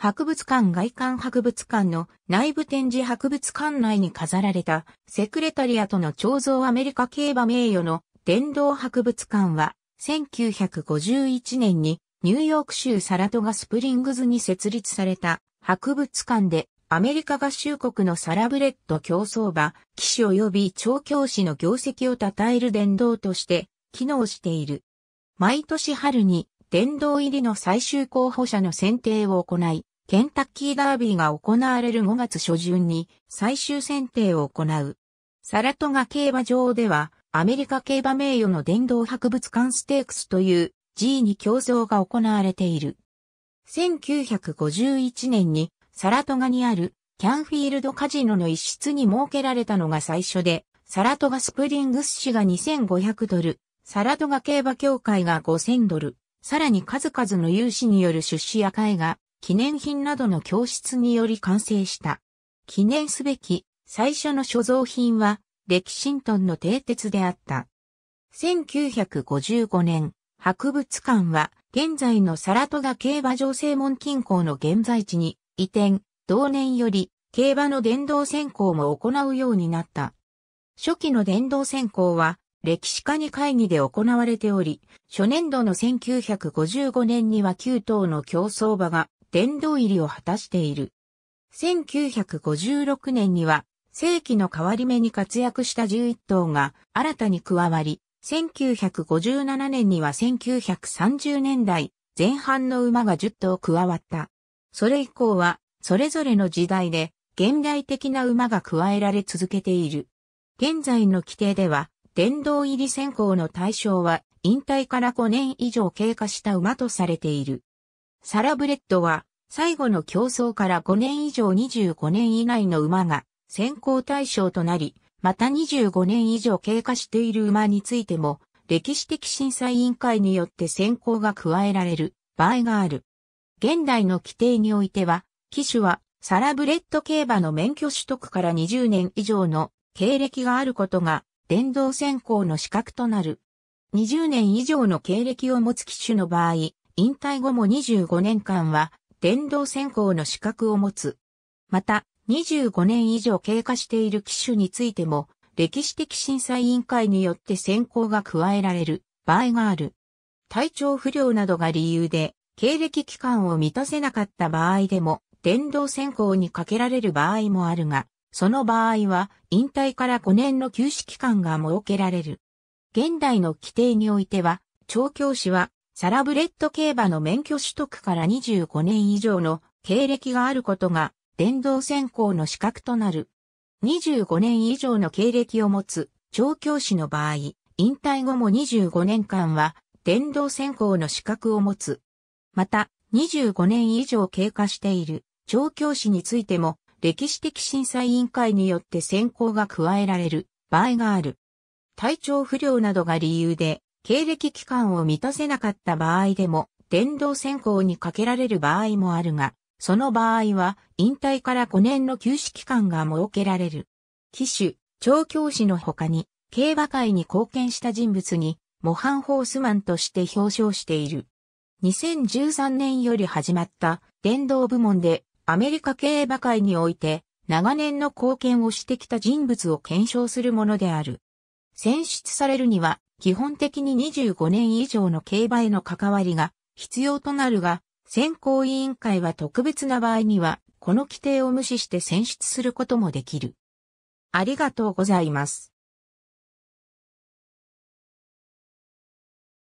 博物館外観博物館の内部展示博物館内に飾られたセクレタリアとの彫像アメリカ競馬名誉の殿堂博物館は1951年にニューヨーク州サラトガスプリングズに設立された博物館でアメリカ合衆国のサラブレッド競走馬、騎手及び調教師の業績を称える殿堂として機能している。毎年春に殿堂入りの最終候補者の選定を行い、ケンタッキーダービーが行われる5月初旬に最終選定を行う。サラトガ競馬場では、アメリカ競馬名誉の殿堂博物館ステークスという G に競争が行われている。1951年にサラトガにあるキャンフィールドカジノの一室に設けられたのが最初で、サラトガスプリングス氏が2500ドル、サラトガ競馬協会が5000ドル、さらに数々の有志による出資や会が記念品などの教室により完成した。記念すべき最初の所蔵品は、レキシントンの定鉄であった。1955年、博物館は、現在のサラトガ競馬場正門近郊の現在地に移転、同年より競馬の電動選考も行うようになった。初期の電動選考は歴史家に会議で行われており、初年度の1955年には9頭の競争馬が殿堂入りを果たしている。1956年には、世紀の変わり目に活躍した11頭が新たに加わり、1957年には1930年代前半の馬が10頭加わった。それ以降は、それぞれの時代で現代的な馬が加えられ続けている。現在の規定では、殿堂入り選考の対象は、引退から5年以上経過した馬とされている。サラブレッドは、最後の競争から5年以上25年以内の馬が選考対象となり、また25年以上経過している馬についても、歴史的審査委員会によって選考が加えられる場合がある。現代の規定においては、騎手はサラブレッド競馬の免許取得から20年以上の経歴があることが電動選考の資格となる。20年以上の経歴を持つ騎手の場合、引退後も25年間は電動選考の資格を持つ。また、25年以上経過している機種についても、歴史的審査委員会によって選考が加えられる場合がある。体調不良などが理由で、経歴期間を満たせなかった場合でも、電動選考にかけられる場合もあるが、その場合は、引退から5年の休止期間が設けられる。現代の規定においては、調教師はサラブレッド競馬の免許取得から25年以上の経歴があることが電動選考の資格となる。25年以上の経歴を持つ調教師の場合、引退後も25年間は電動選考の資格を持つ。また、25年以上経過している調教師についても歴史的審査委員会によって選考が加えられる場合がある。体調不良などが理由で経歴期間を満たせなかった場合でも、電動選考にかけられる場合もあるが、その場合は、引退から5年の休止期間が設けられる。騎手、調教師の他に、競馬界に貢献した人物に、模範ホースマンとして表彰している。2013年より始まった電動部門で、アメリカ競馬界において、長年の貢献をしてきた人物を検証するものである。選出されるには、基本的に25年以上の競馬への関わりが必要となるが、選考委員会は特別な場合には、この規定を無視して選出することもできる。ありがとうございます。